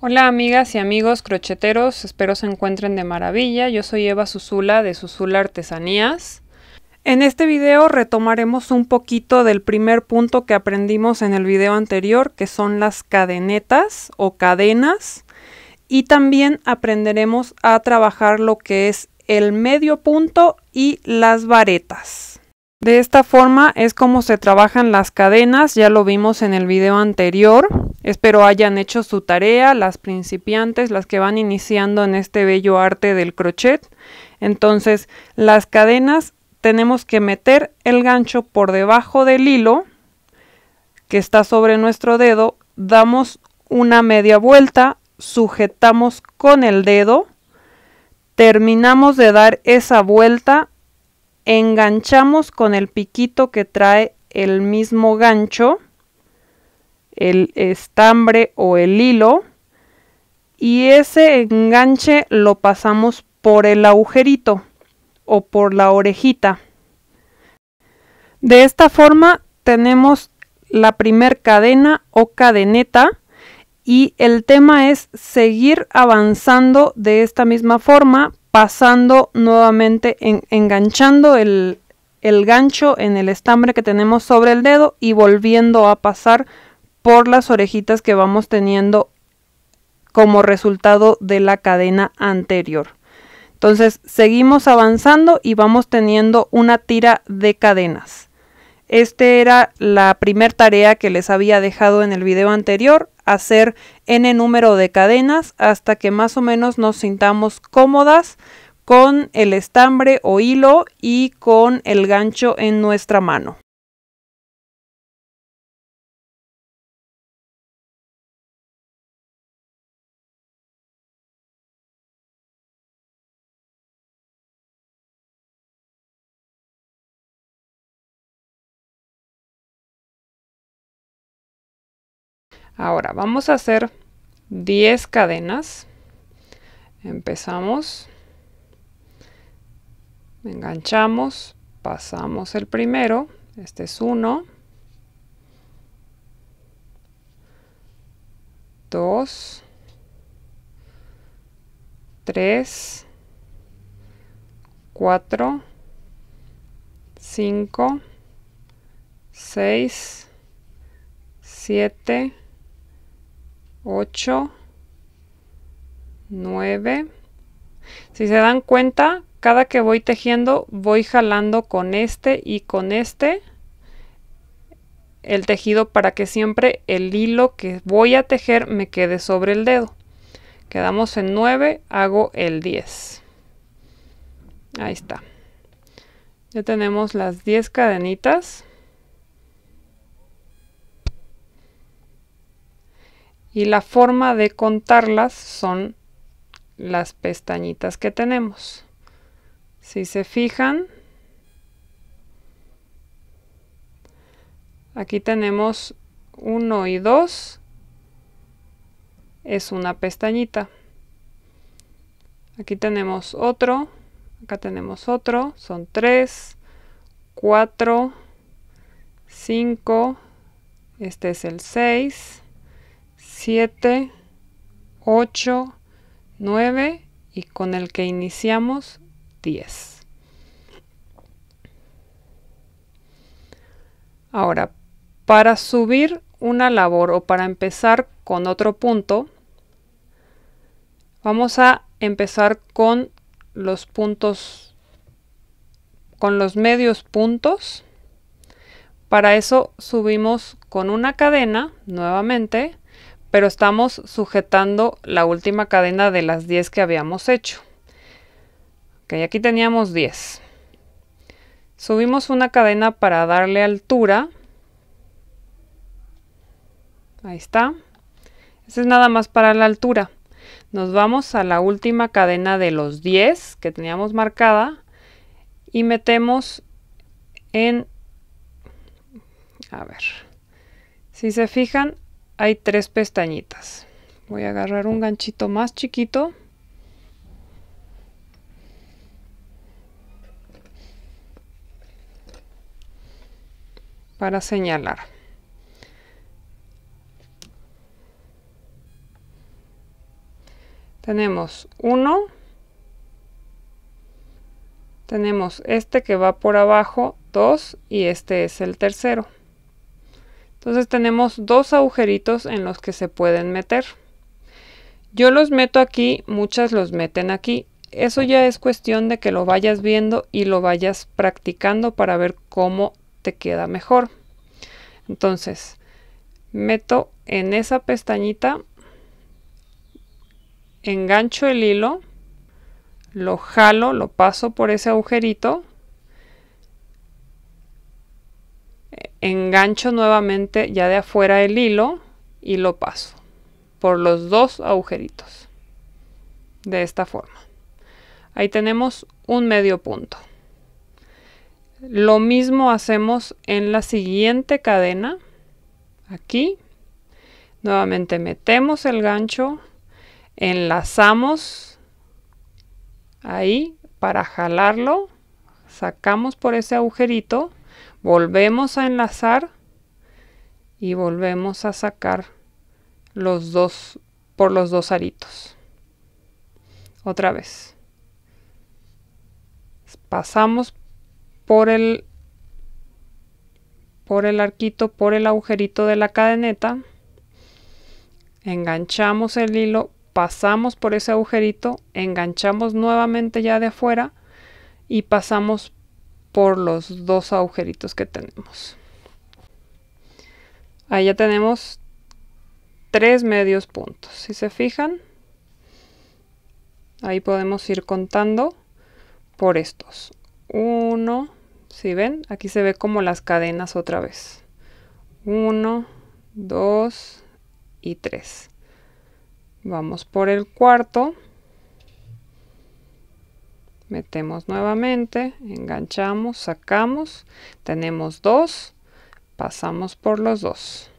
Hola amigas y amigos crocheteros, espero se encuentren de maravilla. Yo soy Eva Susula de Susula Artesanías. En este video retomaremos un poquito del primer punto que aprendimos en el video anterior, que son las cadenetas o cadenas, y también aprenderemos a trabajar lo que es el medio punto y las varetas. De esta forma es como se trabajan las cadenas, ya lo vimos en el video anterior. Espero hayan hecho su tarea, las principiantes, las que van iniciando en este bello arte del crochet. Entonces, las cadenas tenemos que meter el gancho por debajo del hilo que está sobre nuestro dedo, damos una media vuelta, sujetamos con el dedo, terminamos de dar esa vuelta enganchamos con el piquito que trae el mismo gancho, el estambre o el hilo, y ese enganche lo pasamos por el agujerito o por la orejita. De esta forma tenemos la primer cadena o cadeneta y el tema es seguir avanzando de esta misma forma pasando nuevamente, enganchando el, gancho en el estambre que tenemos sobre el dedo y volviendo a pasar por las orejitas que vamos teniendo como resultado de la cadena anterior. Entonces seguimos avanzando y vamos teniendo una tira de cadenas. Esta era la primera tarea que les había dejado en el video anterior, hacer n número de cadenas hasta que más o menos nos sintamos cómodas con el estambre o hilo y con el gancho en nuestra mano. Ahora vamos a hacer 10 cadenas. Empezamos, enganchamos, pasamos el primero, este es 1, 2, 3, 4, 5, 6, 7, 8, 9. Si se dan cuenta, cada que voy tejiendo voy jalando con este y con este el tejido para que siempre el hilo que voy a tejer me quede sobre el dedo. Quedamos en 9, hago el 10. Ahí está. Ya tenemos las 10 cadenitas. y la forma de contarlas son las pestañitas que tenemos. Si se fijan, aquí tenemos 1 y 2, es una pestañita. Aquí tenemos otro, acá tenemos otro, son 3, 4, 5, este es el 6, 7, 8, 9 y con el que iniciamos 10. Ahora, para subir una labor o para empezar con otro punto, vamos a empezar con los puntos, con los medios puntos. Para eso subimos con una cadena nuevamente pero estamos sujetando la última cadena de las 10 que habíamos hecho. Ok, aquí teníamos 10. Subimos una cadena para darle altura. Ahí está. eso es nada más para la altura. Nos vamos a la última cadena de los 10 que teníamos marcada y metemos en... A ver. Si se fijan, hay tres pestañitas. Voy a agarrar un ganchito más chiquito. Para señalar. Tenemos uno. Tenemos este que va por abajo, dos y este es el tercero. Entonces tenemos dos agujeritos en los que se pueden meter. Yo los meto aquí, muchas los meten aquí. Eso ya es cuestión de que lo vayas viendo y lo vayas practicando para ver cómo te queda mejor. Entonces, meto en esa pestañita, engancho el hilo, lo jalo, lo paso por ese agujerito engancho nuevamente ya de afuera el hilo y lo paso por los dos agujeritos de esta forma ahí tenemos un medio punto lo mismo hacemos en la siguiente cadena aquí nuevamente metemos el gancho enlazamos ahí para jalarlo sacamos por ese agujerito Volvemos a enlazar y volvemos a sacar los dos por los dos aritos. Otra vez. Pasamos por el por el arquito, por el agujerito de la cadeneta. Enganchamos el hilo, pasamos por ese agujerito, enganchamos nuevamente ya de afuera y pasamos por los dos agujeritos que tenemos. Ahí ya tenemos tres medios puntos. Si se fijan, ahí podemos ir contando por estos. Uno, si ven, aquí se ve como las cadenas otra vez. Uno, dos y tres. Vamos por el cuarto metemos nuevamente, enganchamos, sacamos, tenemos dos, pasamos por los dos.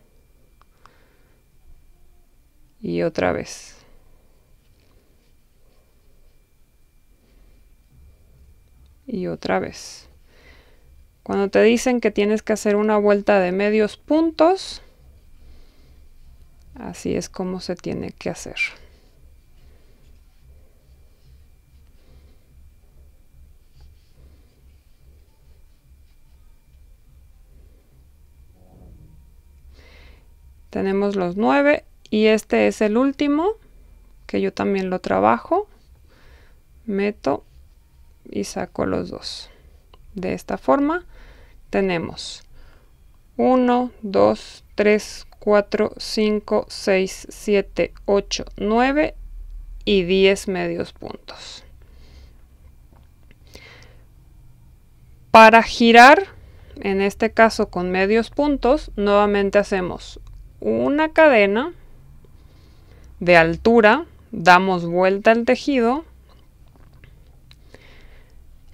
Y otra vez. Y otra vez. Cuando te dicen que tienes que hacer una vuelta de medios puntos, así es como se tiene que hacer. Tenemos los 9 y este es el último que yo también lo trabajo. Meto y saco los dos. De esta forma tenemos 1, 2, 3, 4, 5, 6, 7, 8, 9 y 10 medios puntos. Para girar, en este caso con medios puntos, nuevamente hacemos una cadena de altura, damos vuelta al tejido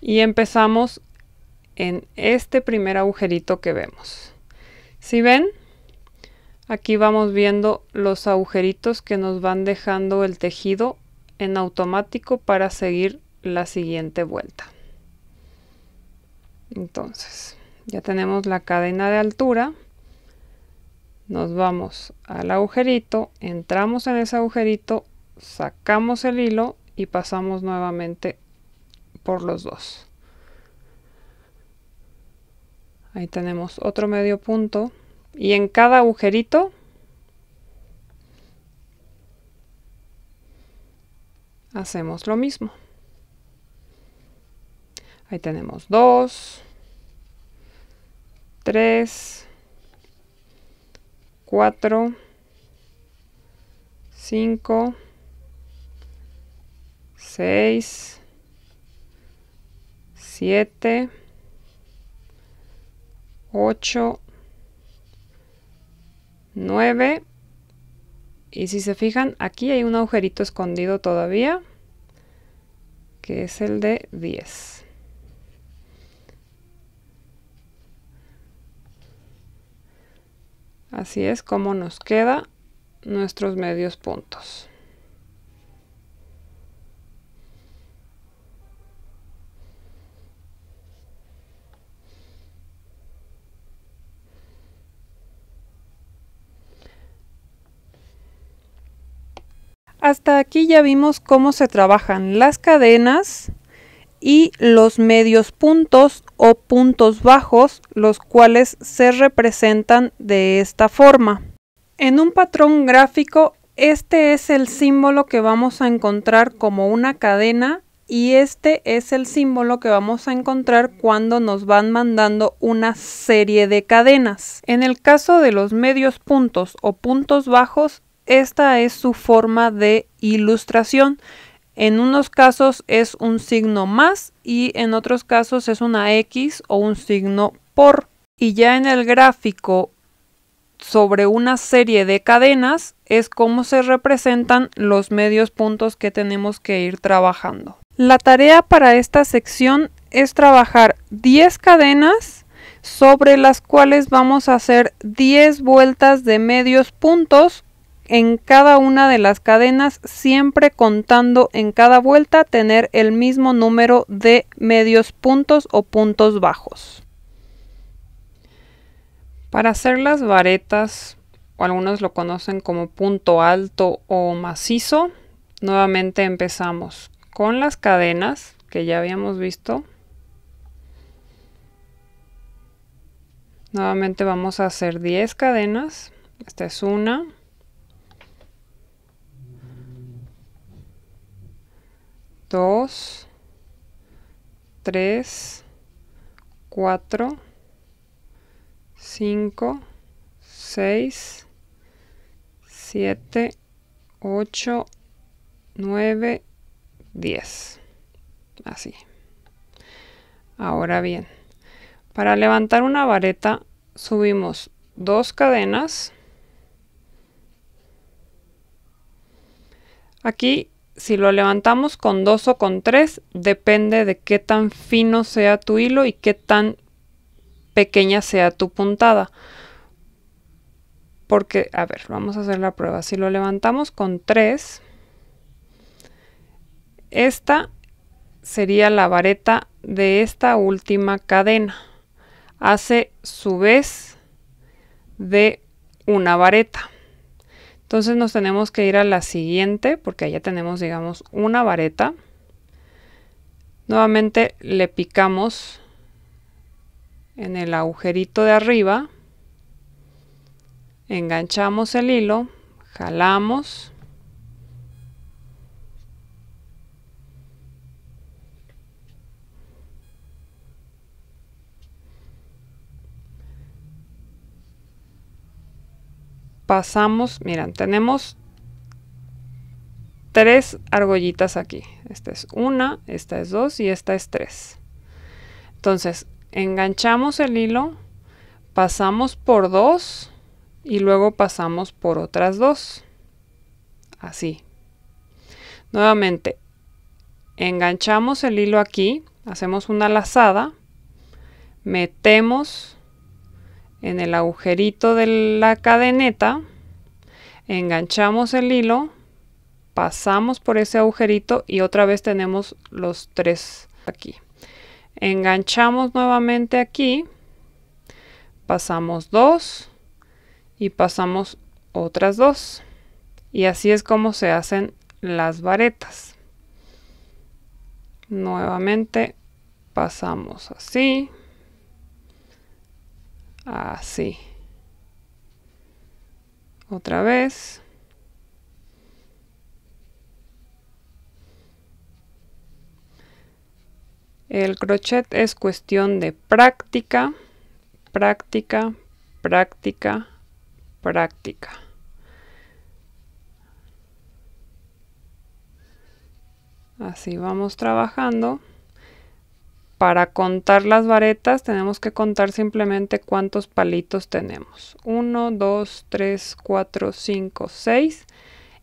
y empezamos en este primer agujerito que vemos. Si ven, aquí vamos viendo los agujeritos que nos van dejando el tejido en automático para seguir la siguiente vuelta. Entonces, ya tenemos la cadena de altura nos vamos al agujerito, entramos en ese agujerito, sacamos el hilo y pasamos nuevamente por los dos. Ahí tenemos otro medio punto y en cada agujerito hacemos lo mismo. Ahí tenemos dos, tres, 4, 5, 6, 7, 8, 9. Y si se fijan, aquí hay un agujerito escondido todavía, que es el de 10. Así es como nos queda nuestros medios puntos. Hasta aquí ya vimos cómo se trabajan las cadenas y los medios puntos o puntos bajos, los cuales se representan de esta forma. En un patrón gráfico, este es el símbolo que vamos a encontrar como una cadena y este es el símbolo que vamos a encontrar cuando nos van mandando una serie de cadenas. En el caso de los medios puntos o puntos bajos, esta es su forma de ilustración. En unos casos es un signo más y en otros casos es una X o un signo por. Y ya en el gráfico sobre una serie de cadenas es cómo se representan los medios puntos que tenemos que ir trabajando. La tarea para esta sección es trabajar 10 cadenas sobre las cuales vamos a hacer 10 vueltas de medios puntos en cada una de las cadenas, siempre contando en cada vuelta tener el mismo número de medios puntos o puntos bajos. Para hacer las varetas, o algunos lo conocen como punto alto o macizo, nuevamente empezamos con las cadenas que ya habíamos visto. Nuevamente vamos a hacer 10 cadenas. Esta es una, 2, 3, 4, 5, 6, 7, 8, 9, 10. Así. Ahora bien, para levantar una vareta subimos dos cadenas. Aquí si lo levantamos con dos o con tres, depende de qué tan fino sea tu hilo y qué tan pequeña sea tu puntada. Porque, a ver, vamos a hacer la prueba. Si lo levantamos con 3, esta sería la vareta de esta última cadena. Hace su vez de una vareta. Entonces nos tenemos que ir a la siguiente porque allá tenemos, digamos, una vareta. Nuevamente le picamos en el agujerito de arriba, enganchamos el hilo, jalamos pasamos, miren, tenemos tres argollitas aquí. Esta es una, esta es dos y esta es tres. Entonces, enganchamos el hilo, pasamos por dos y luego pasamos por otras dos. Así. Nuevamente, enganchamos el hilo aquí, hacemos una lazada, metemos en el agujerito de la cadeneta, enganchamos el hilo, pasamos por ese agujerito y otra vez tenemos los tres aquí. Enganchamos nuevamente aquí, pasamos dos y pasamos otras dos. Y así es como se hacen las varetas. Nuevamente pasamos así. Así. Otra vez. El crochet es cuestión de práctica, práctica, práctica, práctica. Así vamos trabajando. Para contar las varetas tenemos que contar simplemente cuántos palitos tenemos. 1, 2, 3, 4, 5, 6.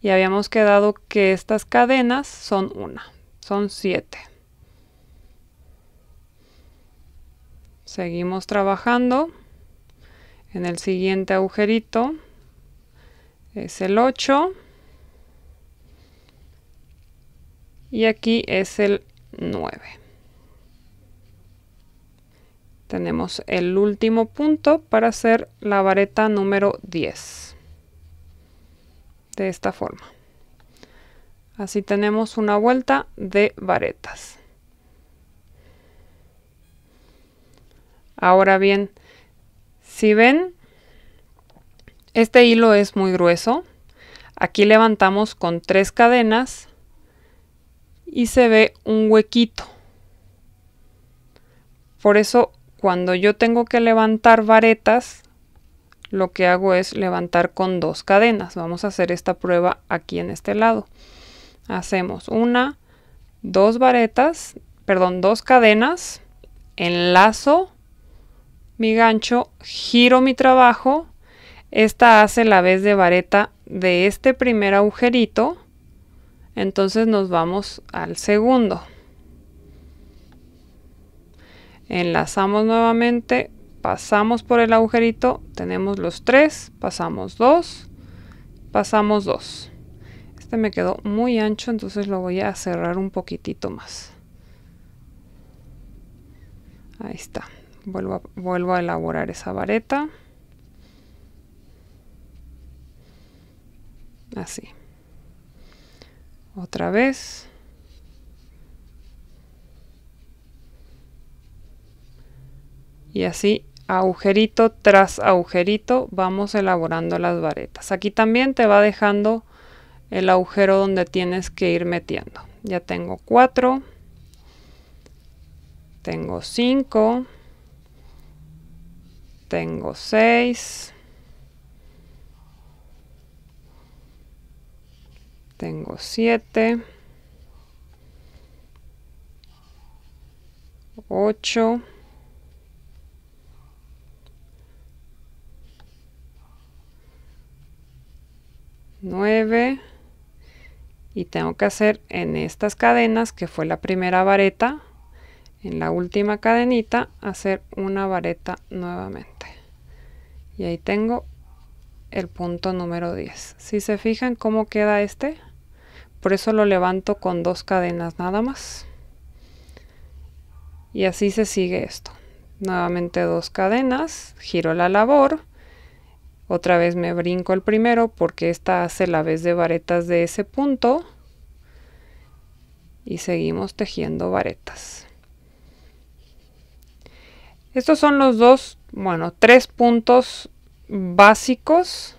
Y habíamos quedado que estas cadenas son una, son 7. Seguimos trabajando. En el siguiente agujerito es el 8. Y aquí es el 9 tenemos el último punto para hacer la vareta número 10 de esta forma así tenemos una vuelta de varetas ahora bien si ven este hilo es muy grueso aquí levantamos con tres cadenas y se ve un huequito por eso cuando yo tengo que levantar varetas, lo que hago es levantar con dos cadenas. Vamos a hacer esta prueba aquí en este lado. Hacemos una, dos varetas, perdón, dos cadenas, enlazo mi gancho, giro mi trabajo, esta hace la vez de vareta de este primer agujerito, entonces nos vamos al segundo enlazamos nuevamente, pasamos por el agujerito, tenemos los tres, pasamos dos, pasamos dos. Este me quedó muy ancho, entonces lo voy a cerrar un poquitito más. Ahí está. Vuelvo a, a elaborar esa vareta. Así. Otra vez. y así agujerito tras agujerito vamos elaborando las varetas. Aquí también te va dejando el agujero donde tienes que ir metiendo. Ya tengo 4, tengo 5, tengo 6, tengo 7, 8, 9 y tengo que hacer en estas cadenas que fue la primera vareta en la última cadenita hacer una vareta nuevamente y ahí tengo el punto número 10 si se fijan cómo queda este por eso lo levanto con dos cadenas nada más y así se sigue esto nuevamente dos cadenas giro la labor otra vez me brinco el primero porque esta hace la vez de varetas de ese punto. Y seguimos tejiendo varetas. Estos son los dos, bueno, tres puntos básicos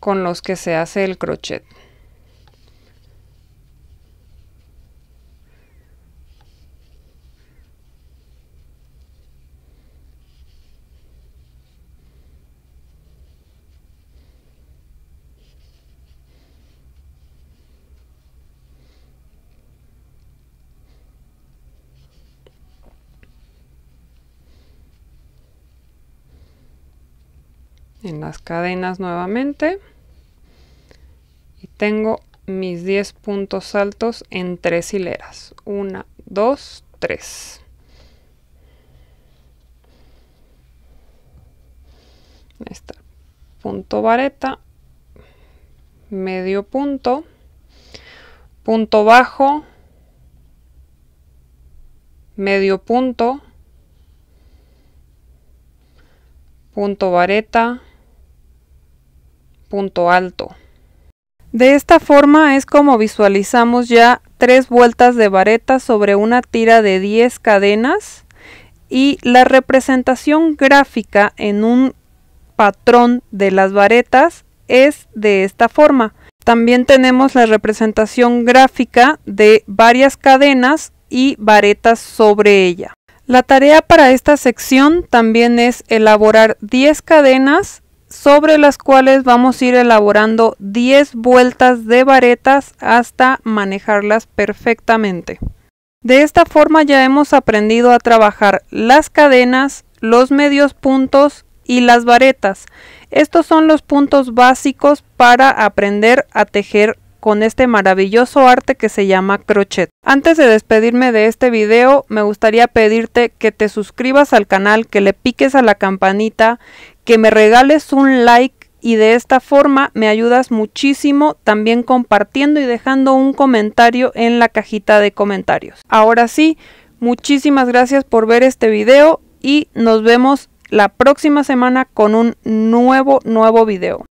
con los que se hace el crochet. las cadenas nuevamente y tengo mis 10 puntos altos en tres hileras 1 2 3 punto vareta medio punto punto bajo medio punto punto vareta punto alto. De esta forma es como visualizamos ya tres vueltas de vareta sobre una tira de 10 cadenas y la representación gráfica en un patrón de las varetas es de esta forma. También tenemos la representación gráfica de varias cadenas y varetas sobre ella. La tarea para esta sección también es elaborar 10 cadenas sobre las cuales vamos a ir elaborando 10 vueltas de varetas hasta manejarlas perfectamente. De esta forma ya hemos aprendido a trabajar las cadenas, los medios puntos y las varetas. Estos son los puntos básicos para aprender a tejer con este maravilloso arte que se llama crochet. Antes de despedirme de este video, me gustaría pedirte que te suscribas al canal, que le piques a la campanita, que me regales un like y de esta forma me ayudas muchísimo también compartiendo y dejando un comentario en la cajita de comentarios. Ahora sí, muchísimas gracias por ver este video y nos vemos la próxima semana con un nuevo, nuevo video.